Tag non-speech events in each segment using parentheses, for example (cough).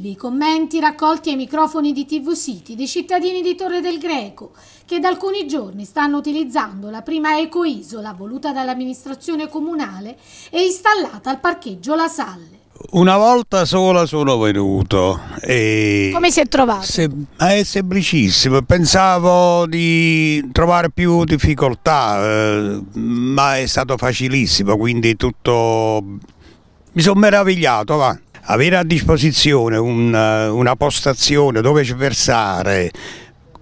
positivi i commenti raccolti ai microfoni di TV City dei cittadini di Torre del Greco che da alcuni giorni stanno utilizzando la prima ecoisola voluta dall'amministrazione comunale e installata al parcheggio La Salle. Una volta sola sono venuto e... Come si è trovato? Se... è semplicissimo, pensavo di trovare più difficoltà, eh, ma è stato facilissimo, quindi tutto... Mi sono meravigliato, va avere a disposizione una, eh, una postazione dove versare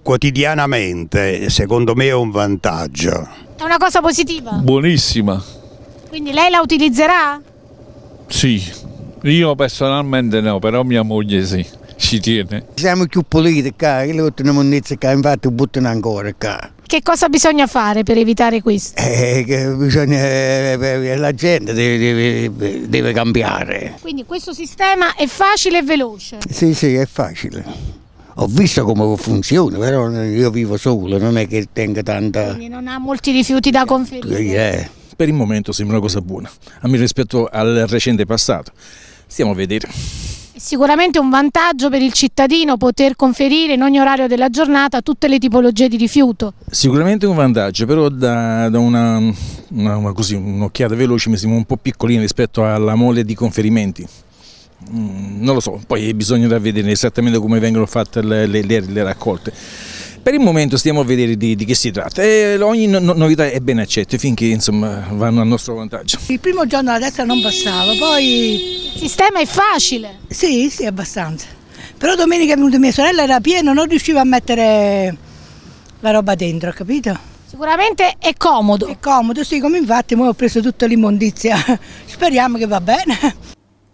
quotidianamente secondo me è un vantaggio. È una cosa positiva? Buonissima. Quindi lei la utilizzerà? Sì, io personalmente no, però mia moglie sì ci tiene. Siamo più puliti qua, le ultime monnezze qua, infatti buttano ancora qua. Che cosa bisogna fare per evitare questo? Eh, bisogna, eh, la gente deve, deve, deve, cambiare. Quindi questo sistema è facile e veloce? Sì, sì, è facile. Ho visto come funziona, però io vivo solo, non è che tengo tanta... Quindi non ha molti rifiuti da conferire? Eh. Per il momento sembra una cosa buona, a me rispetto al recente passato. Stiamo a vedere sicuramente un vantaggio per il cittadino poter conferire in ogni orario della giornata tutte le tipologie di rifiuto. Sicuramente un vantaggio, però da, da un'occhiata una, una veloce mi sembra un po' piccolina rispetto alla mole di conferimenti. Mm, non lo so, poi bisognerà vedere esattamente come vengono fatte le, le, le raccolte. Per il momento stiamo a vedere di, di che si tratta e ogni no, novità è ben accetta finché insomma vanno al nostro vantaggio. Il primo giorno la testa non bastava, poi... Il sistema è facile? Sì, sì, abbastanza. Però domenica è venuta mia sorella, era piena, non riusciva a mettere la roba dentro, capito? Sicuramente è comodo. È comodo, sì, come infatti, ora ho preso tutta l'immondizia. (laughs) Speriamo che va bene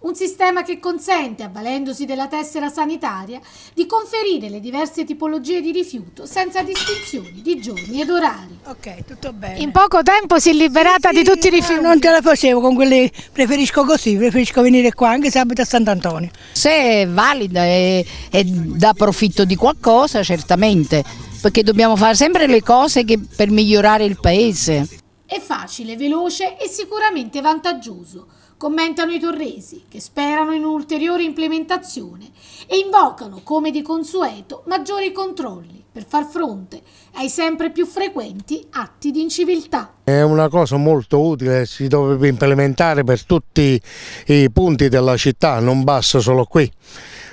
un sistema che consente, avvalendosi della tessera sanitaria, di conferire le diverse tipologie di rifiuto senza distinzioni di giorni ed orari. Ok, tutto bene. In poco tempo si è liberata sì, di tutti i rifiuti. Non ce la facevo con quelli, preferisco così, preferisco venire qua anche se abito a Sant'Antonio. Se è valida e, e dà profitto di qualcosa, certamente, perché dobbiamo fare sempre le cose che, per migliorare il paese. È facile, veloce e sicuramente vantaggioso commentano i torresi, che sperano in un'ulteriore implementazione e invocano, come di consueto, maggiori controlli per far fronte ai sempre più frequenti atti di inciviltà. È una cosa molto utile, si dovrebbe implementare per tutti i punti della città, non basta solo qui.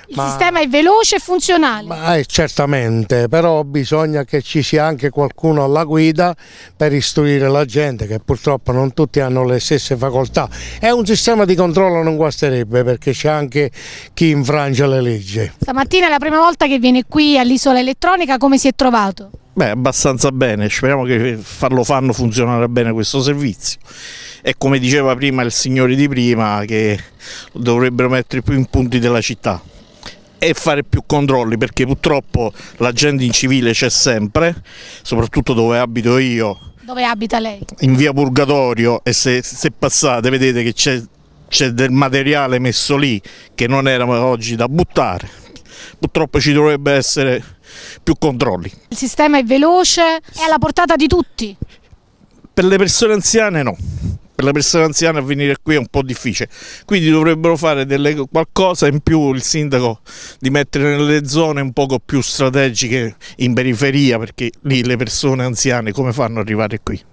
Il ma, sistema è veloce e funzionale. Ma, eh, certamente, però bisogna che ci sia anche qualcuno alla guida per istruire la gente, che purtroppo non tutti hanno le stesse facoltà. È un sistema di controllo non guasterebbe perché c'è anche chi infrange le leggi. Stamattina è la prima volta che viene qui all'isola elettronica, come si è trovato? Beh, abbastanza bene, speriamo che farlo fanno funzionare bene questo servizio. E come diceva prima il signore di prima, che dovrebbero mettere più in punti della città e fare più controlli perché purtroppo la gente in civile c'è sempre, soprattutto dove abito io. Dove abita lei? In via Purgatorio e se, se passate vedete che c'è del materiale messo lì che non era oggi da buttare. Purtroppo ci dovrebbe essere più controlli. Il sistema è veloce, è alla portata di tutti? Per le persone anziane no per le persone anziane venire qui è un po' difficile, quindi dovrebbero fare delle, qualcosa in più il sindaco di mettere nelle zone un poco più strategiche in periferia perché lì le persone anziane come fanno ad arrivare qui?